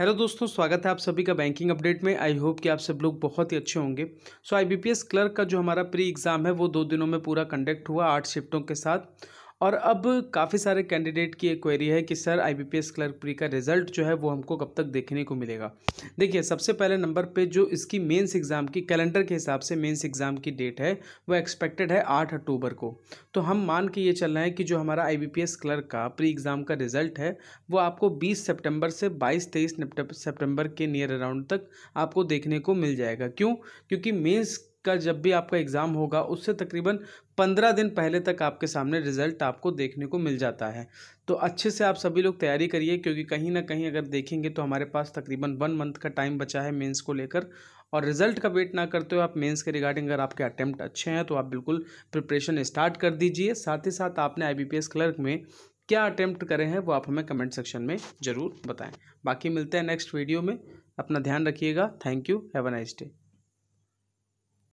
hello दोस्तों स्वागत है आप सभी का बैंकिंग अपडेट में आई होप कि आप सब लोग बहुत ही अच्छे होंगे सो आईबीपीएस क्लर्क का जो हमारा प्री एग्ज़ाम है वो दो दिनों में पूरा कंडक्ट हुआ आठ शिफ्टों के साथ और अब काफ़ी सारे कैंडिडेट की एक क्वेरी है कि सर आईबीपीएस क्लर्क प्री का रिजल्ट जो है वो हमको कब तक देखने को मिलेगा देखिए सबसे पहले नंबर पे जो इसकी मेंस एग्ज़ाम की कैलेंडर के हिसाब से मेंस एग्ज़ाम की डेट है वो एक्सपेक्टेड है आठ अक्टूबर को तो हम मान के ये चल रहे हैं कि जो हमारा आई क्लर्क का प्री एग्ज़ाम का रिजल्ट है वो आपको बीस सेप्टेम्बर से बाईस तेईस सेप्टेम्बर के नियर अराउंड तक आपको देखने को मिल जाएगा क्यों क्योंकि मेन्स का जब भी आपका एग्ज़ाम होगा उससे तकरीबन पंद्रह दिन पहले तक आपके सामने रिजल्ट आपको देखने को मिल जाता है तो अच्छे से आप सभी लोग तैयारी करिए क्योंकि कहीं ना कहीं अगर देखेंगे तो हमारे पास तकरीबन वन मंथ का टाइम बचा है मेंस को लेकर और रिजल्ट का वेट ना करते हो आप मेंस के रिगार्डिंग अगर आपके अटैम्प्ट अच्छे हैं तो आप बिल्कुल प्रिपरेशन स्टार्ट कर दीजिए साथ ही साथ आपने आई क्लर्क में क्या अटैम्प्ट करे हैं वो आप हमें कमेंट सेक्शन में ज़रूर बताएं बाकी मिलते हैं नेक्स्ट वीडियो में अपना ध्यान रखिएगा thank you have a nice day